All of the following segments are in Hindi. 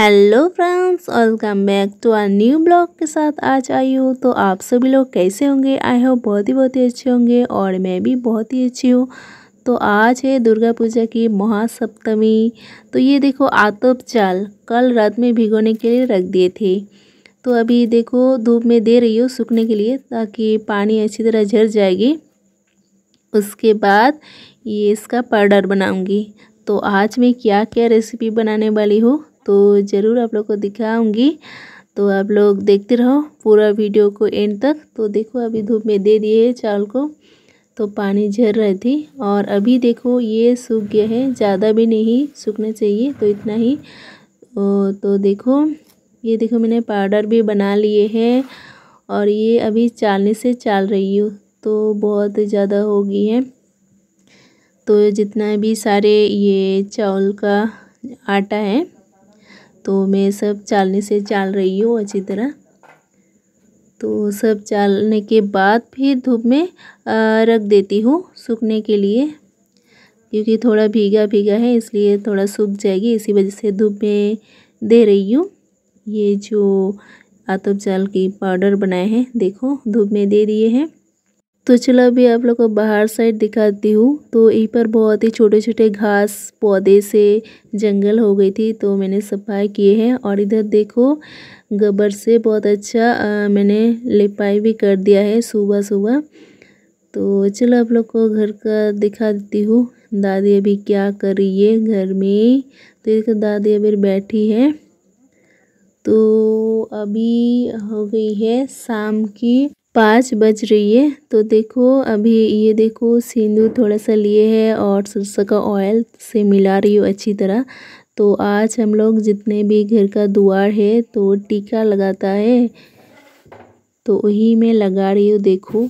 hello friends welcome back to our new blog के साथ आज आई हूँ तो आप सभी लोग कैसे होंगे आई हो बहुत ही बहुत ही अच्छे होंगे और मैं भी बहुत ही अच्छी हूँ तो आज है दुर्गा पूजा की महासप्तमी तो ये देखो आतप चाल कल रात में भिगोने के लिए रख दिए थे तो अभी देखो धूप में दे रही हो सूखने के लिए ताकि पानी अच्छी तरह झर जाएगी उसके बाद ये इसका पाउडर बनाऊँगी तो आज मैं क्या क्या रेसिपी बनाने वाली हूँ तो ज़रूर आप लोग को दिखाऊंगी तो आप लोग देखते रहो पूरा वीडियो को एंड तक तो देखो अभी धूप में दे दिए चावल को तो पानी झर रही थी और अभी देखो ये सूख गया है ज़्यादा भी नहीं सूखना चाहिए तो इतना ही तो देखो ये देखो मैंने पाउडर भी बना लिए हैं और ये अभी चालने से चाल रही हूँ तो बहुत ज़्यादा हो गई है तो जितना भी सारे ये चावल का आटा है तो मैं सब चालने से चाल रही हूँ अच्छी तरह तो सब चालने के बाद फिर धूप में रख देती हूँ सूखने के लिए क्योंकि थोड़ा भीगा भीगा है इसलिए थोड़ा सूख जाएगी इसी वजह से धूप में दे रही हूँ ये जो आतप चाल की पाउडर बनाए हैं देखो धूप में दे दिए हैं तो चलो अभी आप लोग को बाहर साइड दिखाती हूँ तो यहीं पर बहुत ही छोटे छोटे घास पौधे से जंगल हो गई थी तो मैंने सफाई किए हैं और इधर देखो गबर से बहुत अच्छा आ, मैंने लिपाई भी कर दिया है सुबह सुबह तो चलो आप लोग को घर का दिखा देती हूँ दादी अभी क्या कर रही है घर में तो देखो दादी अभी बैठी है तो अभी हो गई है शाम की पाँच बज रही है तो देखो अभी ये देखो सिंदूर थोड़ा सा लिए है और सरसों का ऑयल से मिला रही हूँ अच्छी तरह तो आज हम लोग जितने भी घर का दुआर है तो टीका लगाता है तो वही मैं लगा रही हूँ देखो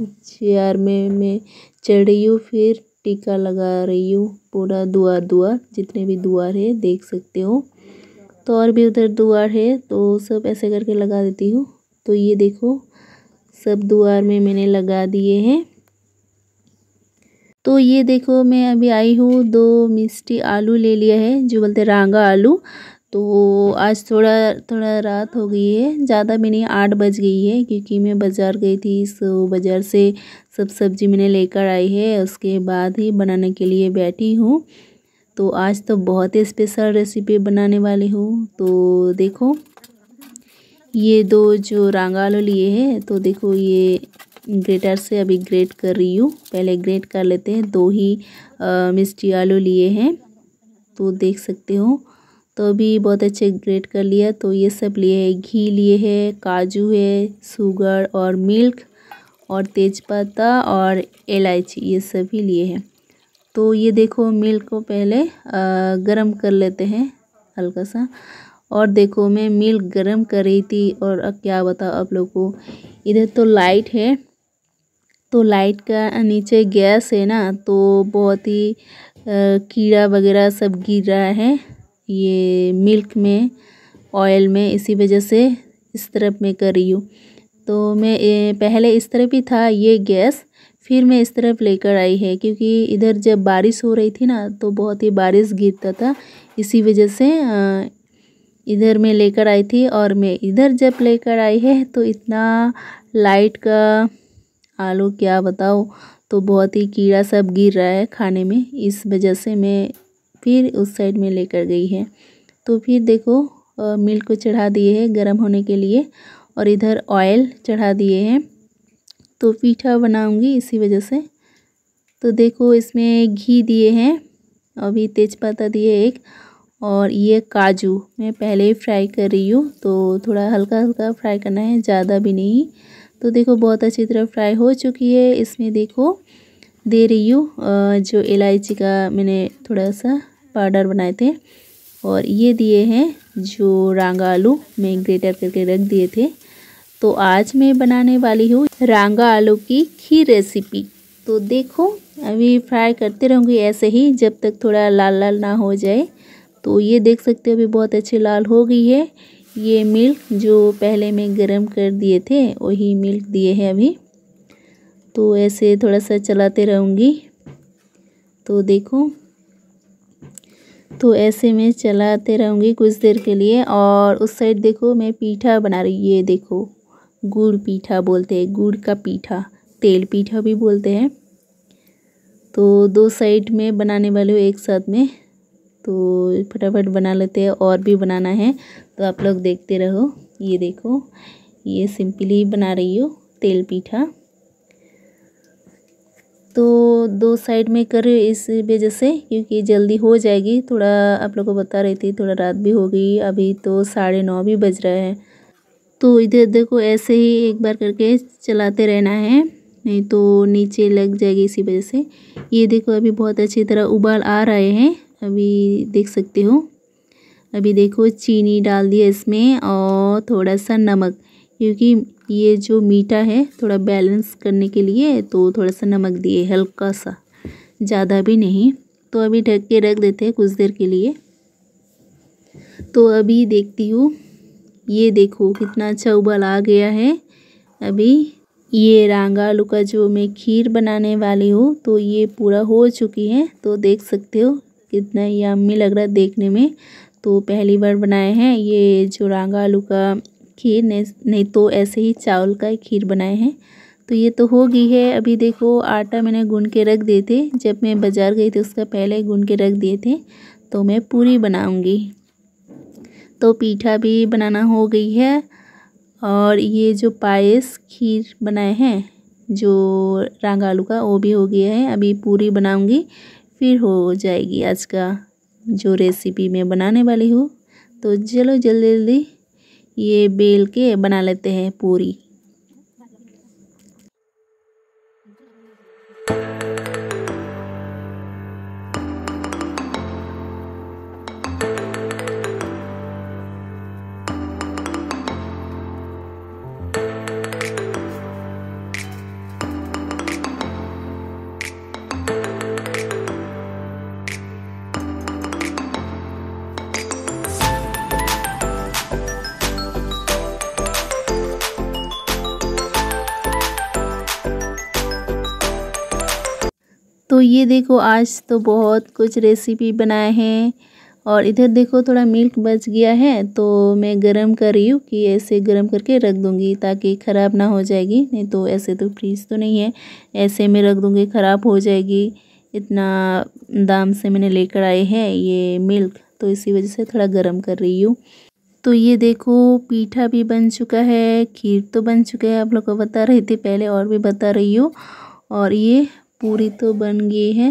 चेयर में मैं चढ़ रही हूँ फिर टीका लगा रही हूँ पूरा दुआर दुआर जितने भी दुआर है देख सकते हो तो और भी उधर दुआर है तो सब ऐसे करके लगा देती हूँ तो ये देखो सब द्वार में मैंने लगा दिए हैं तो ये देखो मैं अभी आई हूँ दो मिस्टी आलू ले लिया है जो बोलते रंगा आलू तो आज थोड़ा थोड़ा रात हो गई है ज़्यादा मैंने आठ बज गई है क्योंकि मैं बाज़ार गई थी सो बाज़ार से सब सब्ज़ी मैंने लेकर आई है उसके बाद ही बनाने के लिए बैठी हूँ तो आज तो बहुत ही स्पेशल रेसिपी बनाने वाली हूँ तो देखो ये दो जो रांगालो लिए हैं तो देखो ये ग्रेटर से अभी ग्रेट कर रही हूँ पहले ग्रेट कर लेते हैं दो ही मिस्टी आलू लिए हैं तो देख सकते हो तो अभी बहुत अच्छे ग्रेट कर लिया तो ये सब लिए है घी लिए है काजू है शुगर और मिल्क और तेज़पत्ता और इलायची ये सभी लिए हैं तो ये देखो मिल्क को पहले गरम कर लेते हैं हल्का सा और देखो मैं मिल्क गर्म कर रही थी और अब क्या बताओ आप लोग को इधर तो लाइट है तो लाइट का नीचे गैस है ना तो बहुत ही कीड़ा वगैरह सब गिर रहा है ये मिल्क में ऑयल में इसी वजह से इस तरफ मैं कर रही हूँ तो मैं पहले इस तरफ ही था ये गैस फिर मैं इस तरफ लेकर आई है क्योंकि इधर जब बारिश हो रही थी ना तो बहुत ही बारिश गिरता था इसी वजह से इधर में लेकर आई थी और मैं इधर जब लेकर आई है तो इतना लाइट का आलू क्या बताओ तो बहुत ही कीड़ा सब गिर रहा है खाने में इस वजह से मैं फिर उस साइड में लेकर गई है तो फिर देखो मिल्क को चढ़ा दिए है गर्म होने के लिए और इधर ऑयल चढ़ा दिए हैं तो पीठा बनाऊंगी इसी वजह से तो देखो इसमें घी दिए हैं अभी तेजपाता दिए एक और ये काजू मैं पहले ही फ्राई कर रही हूँ तो थोड़ा हल्का हल्का फ्राई करना है ज़्यादा भी नहीं तो देखो बहुत अच्छी तरह फ्राई हो चुकी है इसमें देखो दे रही हूँ जो इलायची का मैंने थोड़ा सा पाउडर बनाए थे और ये दिए हैं जो रंगा आलू मैं ग्रेटर करके रख दिए थे तो आज मैं बनाने वाली हूँ रंगा आलू की खीर रेसिपी तो देखो अभी फ्राई करते रहूँगी ऐसे ही जब तक थोड़ा लाल लाल ना हो जाए तो ये देख सकते हो अभी बहुत अच्छे लाल हो गई है ये मिल्क जो पहले में गर्म कर दिए थे वही मिल्क दिए हैं अभी तो ऐसे थोड़ा सा चलाते रहूँगी तो देखो तो ऐसे मैं चलाते रहूँगी कुछ देर के लिए और उस साइड देखो मैं पीठा बना रही ये देखो गुड़ पीठा बोलते हैं गुड़ का पीठा तेल पीठा भी बोलते हैं तो दो साइड में बनाने वाले हो एक साथ में तो फटाफट बना लेते हैं और भी बनाना है तो आप लोग देखते रहो ये देखो ये सिंपली बना रही हो तेल पीठा तो दो साइड में कर इस वजह से क्योंकि जल्दी हो जाएगी थोड़ा आप लोग को बता रही थी थोड़ा रात भी हो गई अभी तो साढ़े नौ भी बज रहा है तो इधर देखो को ऐसे ही एक बार करके चलाते रहना है नहीं तो नीचे लग जाएगी इसी वजह से ये देखो अभी बहुत अच्छी तरह उबाल आ रहे हैं अभी देख सकते हो अभी देखो चीनी डाल दिया इसमें और थोड़ा सा नमक क्योंकि ये जो मीठा है थोड़ा बैलेंस करने के लिए तो थोड़ा सा नमक दिए हल्का सा ज़्यादा भी नहीं तो अभी ढक के रख देते हैं कुछ देर के लिए तो अभी देखती हूँ ये देखो कितना अच्छा उबल आ गया है अभी ये रंगा आलू का जो मैं खीर बनाने वाली हूँ तो ये पूरा हो चुकी है तो देख सकते हो कितना यम्मी लग रहा है देखने में तो पहली बार बनाए हैं ये चुरांगा आलू का खीर नहीं तो ऐसे ही चावल का खीर बनाए हैं तो ये तो हो गई है अभी देखो आटा मैंने गून के रख दिए थे जब मैं बाज़ार गई थी उसका पहले गून के रख दिए थे तो मैं पूरी बनाऊंगी तो पीठा भी बनाना हो गई है और ये जो पायस खीर बनाए हैं जो रंग आलू का वो भी हो गया है अभी पूरी बनाऊंगी फिर हो जाएगी आज का जो रेसिपी मैं बनाने वाली हूँ तो चलो जल्दी जल्दी ये बेल के बना लेते हैं पूरी तो ये देखो आज तो बहुत कुछ रेसिपी बनाए हैं और इधर देखो थोड़ा मिल्क बच गया है तो मैं गरम कर रही हूँ कि ऐसे गरम करके रख दूँगी ताकि ख़राब ना हो जाएगी नहीं तो ऐसे तो फ्रीज तो नहीं है ऐसे में रख दूँगी ख़राब हो जाएगी इतना दाम से मैंने लेकर आए हैं ये मिल्क तो इसी वजह से थोड़ा गर्म कर रही हूँ तो ये देखो पीठा भी बन चुका है खीर तो बन चुका है आप लोग को बता रही थी पहले और भी बता रही हूँ और ये पूरी तो बन गई है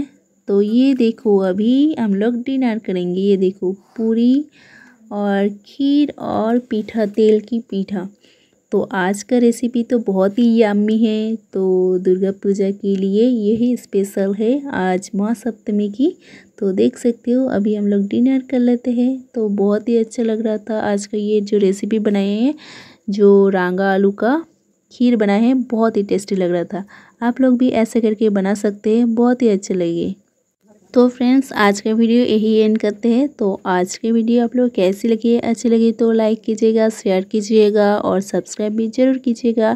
तो ये देखो अभी हम लोग डिनर करेंगे ये देखो पूरी और खीर और पीठा तेल की पीठा तो आज का रेसिपी तो बहुत ही यामी है तो दुर्गा पूजा के लिए यही स्पेशल है आज माँ सप्तमी की तो देख सकते हो अभी हम लोग डिनर कर लेते हैं तो बहुत ही अच्छा लग रहा था आज का ये जो रेसिपी बनाए हैं जो रंगा आलू का खीर बनाए हैं बहुत ही टेस्टी लग रहा था आप लोग भी ऐसे करके बना सकते हैं बहुत ही अच्छे लगे तो फ्रेंड्स आज का वीडियो यही एंड करते हैं तो आज की वीडियो आप लोग कैसी लगी है अच्छी लगी तो लाइक कीजिएगा शेयर कीजिएगा और सब्सक्राइब भी ज़रूर कीजिएगा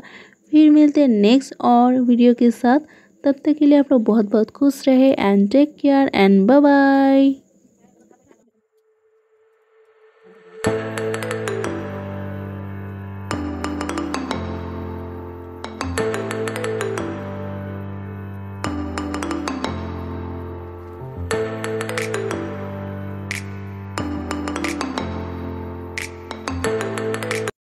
फिर मिलते हैं नेक्स्ट और वीडियो के साथ तब तक के लिए आप लोग बहुत बहुत खुश रहे and take care and bye